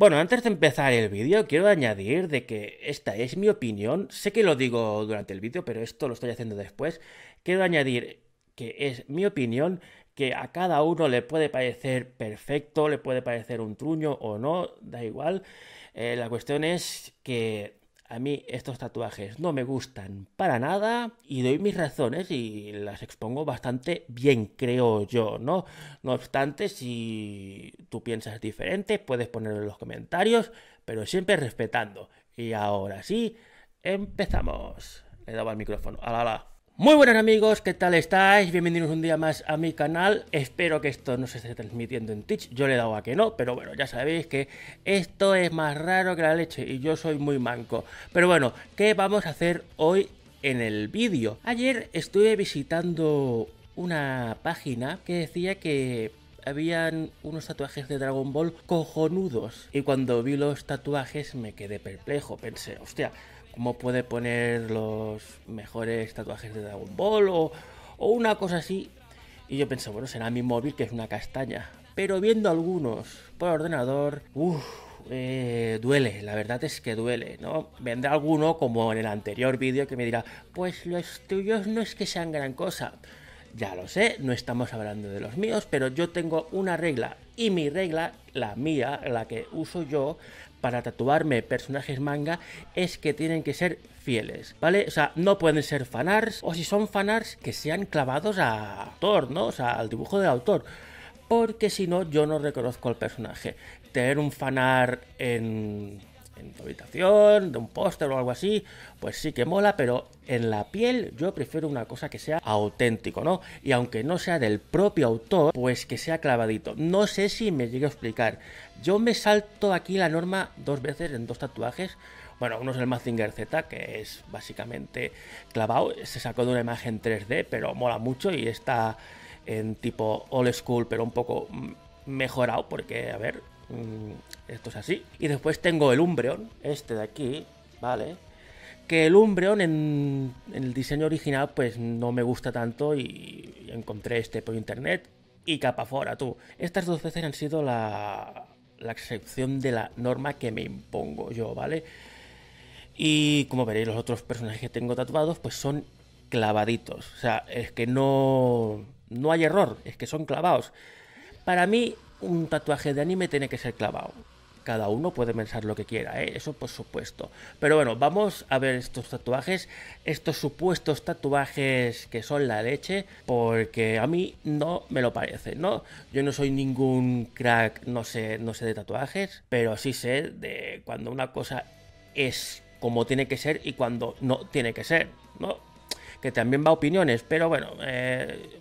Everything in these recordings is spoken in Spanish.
Bueno, antes de empezar el vídeo, quiero añadir de que esta es mi opinión. Sé que lo digo durante el vídeo, pero esto lo estoy haciendo después. Quiero añadir que es mi opinión que a cada uno le puede parecer perfecto, le puede parecer un truño o no, da igual. Eh, la cuestión es que a mí estos tatuajes no me gustan para nada y doy mis razones y las expongo bastante bien, creo yo, ¿no? No obstante, si tú piensas diferente, puedes ponerlo en los comentarios, pero siempre respetando. Y ahora sí, empezamos. Le daba el micrófono. ¡Ala, la la. Muy buenas amigos, ¿qué tal estáis? Bienvenidos un día más a mi canal. Espero que esto no se esté transmitiendo en Twitch. Yo le he dado a que no, pero bueno, ya sabéis que esto es más raro que la leche y yo soy muy manco. Pero bueno, ¿qué vamos a hacer hoy en el vídeo? Ayer estuve visitando una página que decía que habían unos tatuajes de Dragon Ball cojonudos. Y cuando vi los tatuajes me quedé perplejo. Pensé, hostia, cómo puede poner los mejores tatuajes de Dragon Ball o, o una cosa así. Y yo pensé, bueno, será mi móvil que es una castaña. Pero viendo algunos por ordenador, uff, eh, duele, la verdad es que duele, ¿no? Vendrá alguno, como en el anterior vídeo, que me dirá, pues los tuyos no es que sean gran cosa. Ya lo sé, no estamos hablando de los míos, pero yo tengo una regla, y mi regla, la mía, la que uso yo, para tatuarme personajes manga es que tienen que ser fieles, ¿vale? O sea, no pueden ser fanars o si son fanars que sean clavados a autor, ¿no? O sea, al dibujo del autor. Porque si no, yo no reconozco al personaje. Tener un fanar en en tu habitación, de un póster o algo así, pues sí que mola, pero en la piel yo prefiero una cosa que sea auténtico, ¿no? Y aunque no sea del propio autor, pues que sea clavadito. No sé si me llegue a explicar. Yo me salto aquí la norma dos veces en dos tatuajes. Bueno, uno es el Mazinger Z, que es básicamente clavado. Se sacó de una imagen 3D, pero mola mucho y está en tipo old school, pero un poco mejorado, porque, a ver, Mm, esto es así. Y después tengo el Umbreon, este de aquí, ¿vale? Que el Umbreon en, el diseño original pues no me gusta tanto y, encontré este por internet y capa fuera, tú. Estas dos veces han sido la, la excepción de la norma que me impongo yo, ¿vale? Y como veréis, los otros personajes que tengo tatuados pues son clavaditos. O sea, es que no, no hay error, es que son clavados. Para mí un tatuaje de anime tiene que ser clavado. Cada uno puede pensar lo que quiera, ¿eh? eso por supuesto. Pero bueno, vamos a ver estos tatuajes, estos supuestos tatuajes que son la leche, porque a mí no me lo parece, ¿no? Yo no soy ningún crack, no sé, no sé de tatuajes, pero sí sé de cuando una cosa es como tiene que ser y cuando no tiene que ser, ¿no? Que también va a opiniones, pero bueno, eh,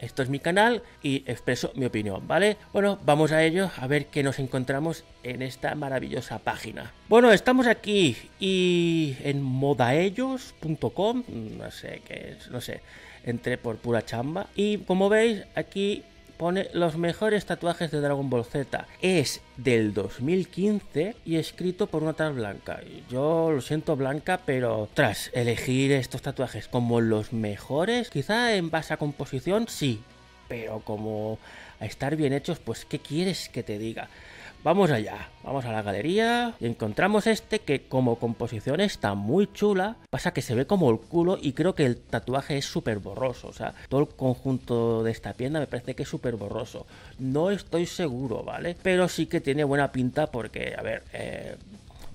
esto es mi canal y expreso mi opinión, ¿vale? Bueno, vamos a ello, a ver qué nos encontramos en esta maravillosa página. Bueno, estamos aquí y en modaellos.com, no sé qué es, no sé, entré por pura chamba y como veis aquí pone los mejores tatuajes de Dragon Ball Z. Es del 2015 y escrito por una tal Blanca. Yo lo siento Blanca, pero tras elegir estos tatuajes como los mejores, quizá en base a composición sí, pero como a estar bien hechos, pues ¿qué quieres que te diga? Vamos allá, vamos a la galería y encontramos este que como composición está muy chula, pasa que se ve como el culo y creo que el tatuaje es súper borroso, o sea, todo el conjunto de esta pierna me parece que es súper borroso. No estoy seguro, ¿vale? Pero sí que tiene buena pinta porque, a ver, eh,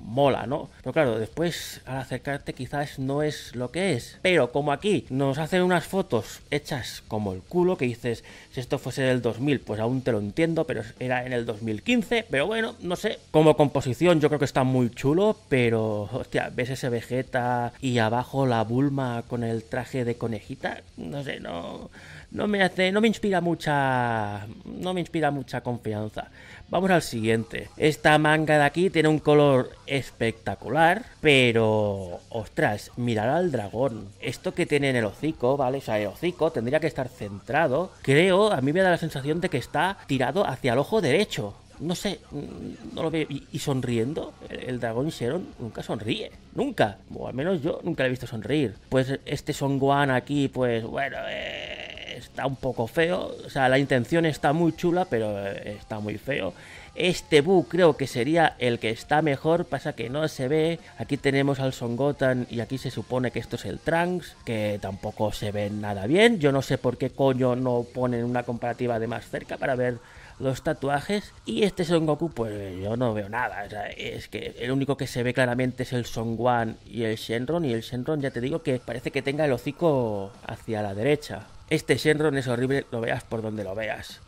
mola, ¿no? Pero claro, después al acercarte quizás no es lo que es. Pero como aquí nos hacen unas fotos hechas como el culo, que dices, si esto fuese del 2000, pues aún te lo entiendo, pero era en el 2015. Pero bueno, no sé. Como composición yo creo que está muy chulo, pero hostia, ves ese Vegeta y abajo la Bulma con el traje de conejita. No sé, no no me hace, no me inspira mucha, no me inspira mucha confianza. Vamos al siguiente. Esta manga de aquí tiene un color espectacular, pero ostras, mirar al dragón. Esto que tiene en el hocico, ¿vale? O sea, el hocico tendría que estar centrado. Creo, a mí me da la sensación de que está tirado hacia el ojo derecho no sé, mm, no lo veo. Y, sonriendo, el, dragón Sheron nunca sonríe, nunca. O al menos yo nunca le he visto sonreír. Pues este Son aquí, pues bueno, eh está un poco feo. O sea, la intención está muy chula, pero eh, está muy feo. Este Bu creo que sería el que está mejor, pasa que no se ve. Aquí tenemos al Son Gotan y aquí se supone que esto es el Trunks, que tampoco se ve nada bien. Yo no sé por qué coño no ponen una comparativa de más cerca para ver los tatuajes. Y este Son Goku, pues yo no veo nada. O sea, es que el único que se ve claramente es el Son Wan y el Shenron. Y el Shenron, ya te digo que parece que tenga el hocico hacia la derecha. Este Shenron es horrible, lo veas por donde lo veas.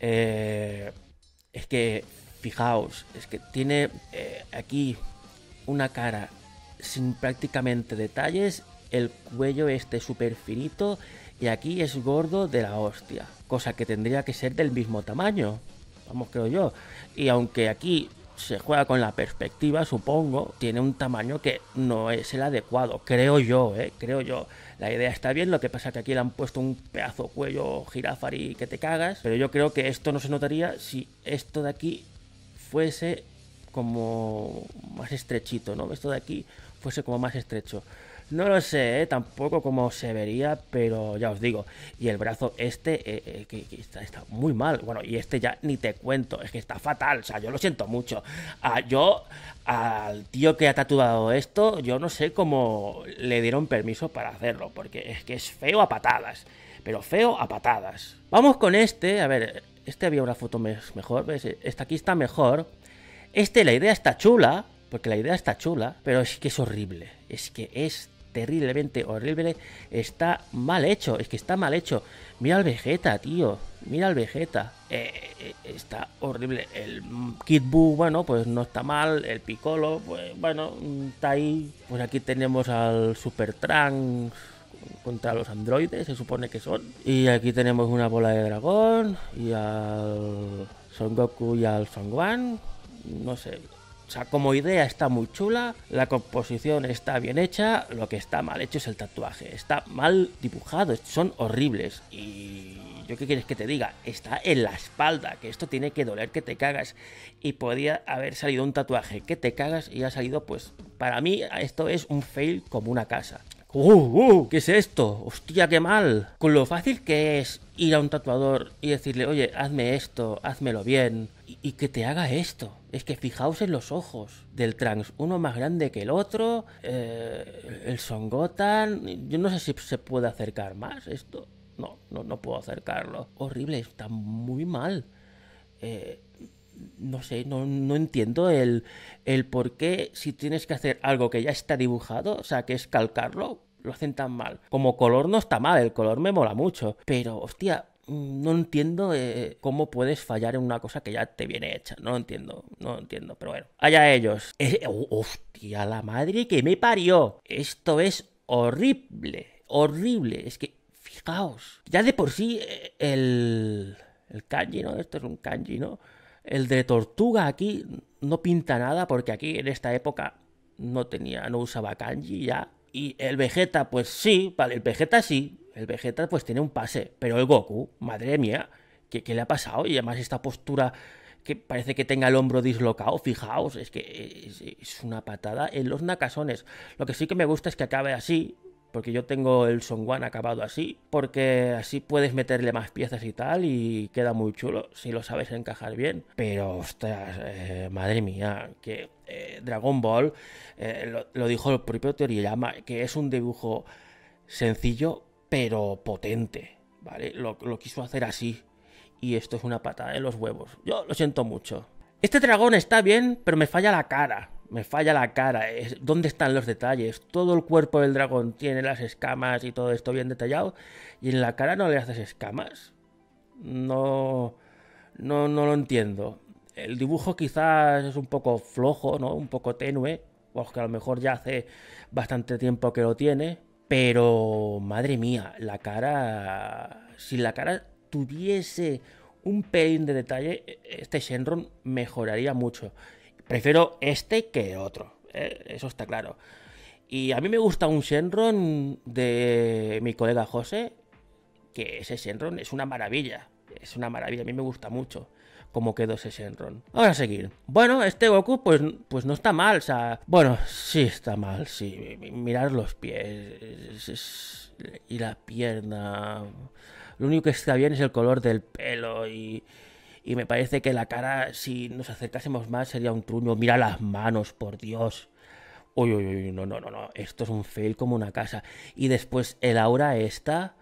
Eh, es que, fijaos, es que tiene eh, aquí una cara sin prácticamente detalles, el cuello este súper finito y aquí es gordo de la hostia, cosa que tendría que ser del mismo tamaño, vamos creo yo. Y aunque aquí se juega con la perspectiva, supongo, tiene un tamaño que no es el adecuado, creo yo, eh, creo yo. La idea está bien, lo que pasa es que aquí le han puesto un pedazo cuello girafari que te cagas, pero yo creo que esto no se notaría si esto de aquí fuese como más estrechito, ¿no? Esto de aquí fuese como más estrecho. No lo sé, eh, tampoco como se vería, pero ya os digo. Y el brazo este eh, eh, que, está, muy mal. Bueno, y este ya ni te cuento, es que está fatal. O sea, yo lo siento mucho. yo, al tío que ha tatuado esto, yo no sé cómo le dieron permiso para hacerlo, porque es que es feo a patadas. Pero feo a patadas. Vamos con este, a ver, este había una foto mejor, ¿ves? Esta aquí está mejor. Este, la idea está chula, porque la idea está chula, pero es que es horrible. Es que es terriblemente horrible, está mal hecho. Es que está mal hecho. Mira al Vegeta, tío. Mira al Vegeta. Eh, eh, eh, está horrible. El Kid Buu, bueno, pues no está mal. El Piccolo, pues bueno, está ahí. Pues aquí tenemos al Super Trunks contra los androides, se supone que son. Y aquí tenemos una bola de dragón y al Son Goku y al Son No sé, o sea, como idea está muy chula, la composición está bien hecha, lo que está mal hecho es el tatuaje, está mal dibujado, son horribles y yo qué quieres que te diga, está en la espalda, que esto tiene que doler que te cagas y podía haber salido un tatuaje que te cagas y ha salido pues para mí esto es un fail como una casa. ¡Uh, uh! ¿Qué es esto? ¡Hostia, qué mal! Con lo fácil que es ir a un tatuador y decirle, oye, hazme esto, házmelo bien, y, que te haga esto. Es que fijaos en los ojos del trans, uno más grande que el otro, eh, el Songotan, yo no sé si se puede acercar más esto. No, no, no puedo acercarlo. Horrible, está muy mal. Eh, no sé, no, entiendo el, por qué si tienes que hacer algo que ya está dibujado, o sea, que es calcarlo, lo hacen tan mal. Como color no está mal, el color me mola mucho, pero hostia, no entiendo eh, cómo puedes fallar en una cosa que ya te viene hecha, no lo entiendo, no lo entiendo, pero bueno, allá ellos. Eh, oh, hostia, la madre que me parió. Esto es horrible, horrible, es que fijaos, ya de por sí eh, el el kanji, ¿no? Esto es un kanji, ¿no? El de tortuga aquí no pinta nada porque aquí en esta época no tenía, no usaba kanji ya. Y el Vegeta, pues sí, vale, el Vegeta sí. El Vegeta pues tiene un pase, pero el Goku, madre mía, ¿qué, qué le ha pasado? Y además esta postura que parece que tenga el hombro dislocado, fijaos, es que es, una patada en los nacasones. Lo que sí que me gusta es que acabe así, porque yo tengo el Son One acabado así, porque así puedes meterle más piezas y tal, y queda muy chulo si lo sabes encajar bien. Pero, ostras, eh, madre mía, que eh, Dragon Ball, eh, lo, dijo el propio llama que es un dibujo sencillo, pero potente, ¿vale? Lo, lo quiso hacer así, y esto es una patada en los huevos. Yo lo siento mucho. Este dragón está bien, pero me falla la cara me falla la cara, es, dónde están los detalles, todo el cuerpo del dragón tiene las escamas y todo esto bien detallado, y en la cara no le haces escamas. No, no, no lo entiendo. El dibujo quizás es un poco flojo, ¿no? Un poco tenue, o que a lo mejor ya hace bastante tiempo que lo tiene, pero madre mía, la cara, si la cara tuviese un pelín de detalle, este Shenron mejoraría mucho. Prefiero este que otro. Eh, eso está claro. Y a mí me gusta un Shenron de mi colega José, que ese Shenron es una maravilla. Es una maravilla, a mí me gusta mucho cómo quedó ese Shenron. Vamos a seguir. Bueno, este Goku pues, pues no está mal, sea... Bueno, sí está mal, sí. Mirar los pies y la pierna. Lo único que está bien es el color del pelo y... Y me parece que la cara, si nos acercásemos más, sería un truño. Mira las manos, por Dios. Uy, uy, uy, no, no, no, no. Esto es un fail como una casa. Y después el aura esta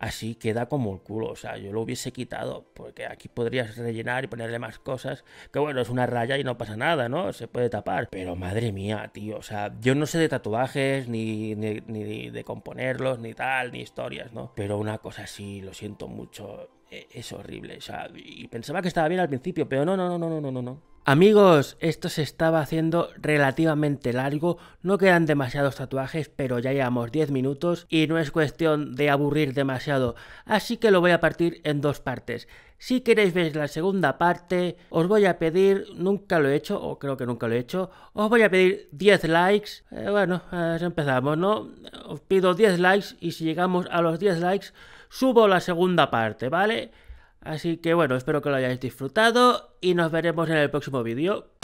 así queda como el culo. O sea, yo lo hubiese quitado, porque aquí podrías rellenar y ponerle más cosas. Que bueno, es una raya y no pasa nada, ¿no? Se puede tapar. Pero madre mía, tío. O sea, yo no sé de tatuajes, ni, ni, de componerlos, ni tal, ni historias, ¿no? Pero una cosa así, lo siento mucho. E, es horrible, o sea, y pensaba que estaba bien al principio, pero no, no, no, no, no, no, no. Amigos, esto se estaba haciendo relativamente largo, no quedan demasiados tatuajes, pero ya llevamos 10 minutos y no es cuestión de aburrir demasiado, así que lo voy a partir en dos partes. Si queréis ver la segunda parte, os voy a pedir, nunca lo he hecho, o creo que nunca lo he hecho, os voy a pedir 10 likes. Eh, bueno, empezamos, ¿no? Os pido 10 likes y si llegamos a los 10 likes, subo la segunda parte, ¿vale? Así que bueno, espero que lo hayáis disfrutado y nos veremos en el próximo vídeo.